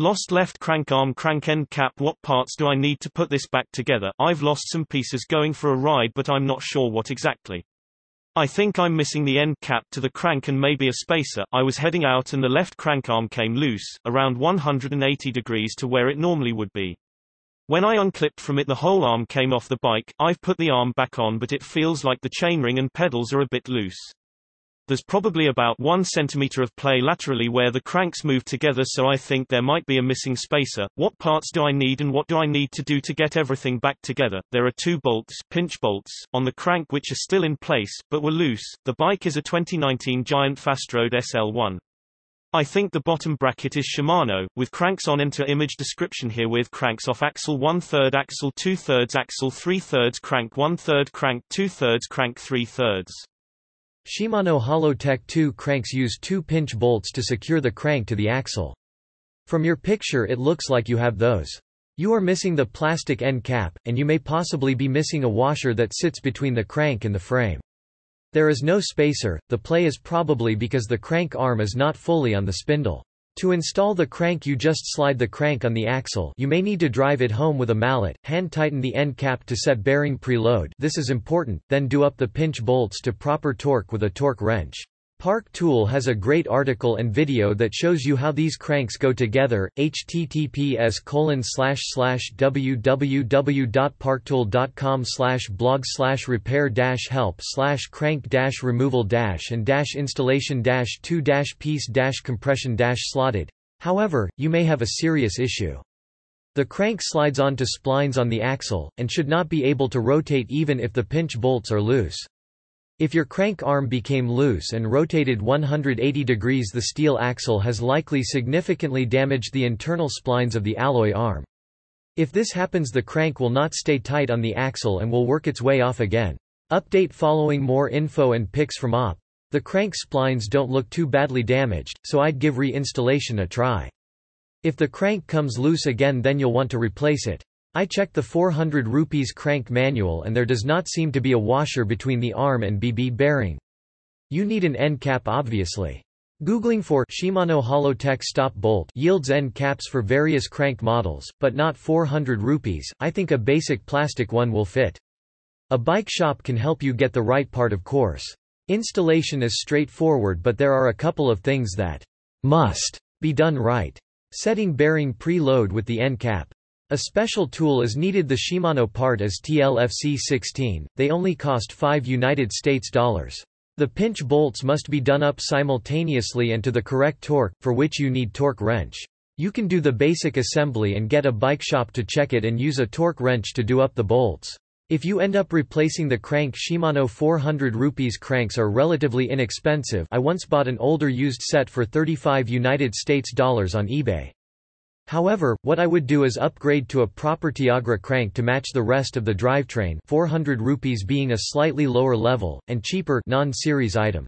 Lost left crank arm crank end cap What parts do I need to put this back together? I've lost some pieces going for a ride but I'm not sure what exactly. I think I'm missing the end cap to the crank and maybe a spacer. I was heading out and the left crank arm came loose, around 180 degrees to where it normally would be. When I unclipped from it the whole arm came off the bike, I've put the arm back on but it feels like the chainring and pedals are a bit loose. There's probably about 1 centimeter of play laterally where the cranks move together so I think there might be a missing spacer. What parts do I need and what do I need to do to get everything back together? There are two bolts, pinch bolts, on the crank which are still in place, but were loose. The bike is a 2019 Giant Fastroad SL1. I think the bottom bracket is Shimano, with cranks on enter image description here with cranks off axle 1 3rd axle 2 3rds axle 3 3rds crank 1 3rd crank 2 3rds crank 3 3rds. Shimano Holotech 2 cranks use two pinch bolts to secure the crank to the axle. From your picture it looks like you have those. You are missing the plastic end cap, and you may possibly be missing a washer that sits between the crank and the frame. There is no spacer, the play is probably because the crank arm is not fully on the spindle. To install the crank you just slide the crank on the axle you may need to drive it home with a mallet, hand tighten the end cap to set bearing preload this is important, then do up the pinch bolts to proper torque with a torque wrench. Park Tool has a great article and video that shows you how these cranks go together, https www.parktool.com blog repair help crank removal and installation 2 piece compression slotted. However, you may have a serious issue. The crank slides onto splines on the axle, and should not be able to rotate even if the pinch bolts are loose. If your crank arm became loose and rotated 180 degrees the steel axle has likely significantly damaged the internal splines of the alloy arm. If this happens the crank will not stay tight on the axle and will work its way off again. Update following more info and pics from OP. The crank splines don't look too badly damaged, so I'd give reinstallation a try. If the crank comes loose again then you'll want to replace it. I checked the 400 rupees crank manual and there does not seem to be a washer between the arm and BB bearing. You need an end cap obviously. Googling for Shimano Holotech stop bolt yields end caps for various crank models, but not 400 rupees, I think a basic plastic one will fit. A bike shop can help you get the right part of course. Installation is straightforward but there are a couple of things that must be done right. Setting bearing preload with the end cap. A special tool is needed the Shimano part is TLFC-16, they only cost 5 United States dollars. The pinch bolts must be done up simultaneously and to the correct torque, for which you need torque wrench. You can do the basic assembly and get a bike shop to check it and use a torque wrench to do up the bolts. If you end up replacing the crank Shimano 400 rupees cranks are relatively inexpensive I once bought an older used set for 35 United States dollars on eBay. However, what I would do is upgrade to a proper Tiagra crank to match the rest of the drivetrain 400 rupees being a slightly lower level, and cheaper non-series item.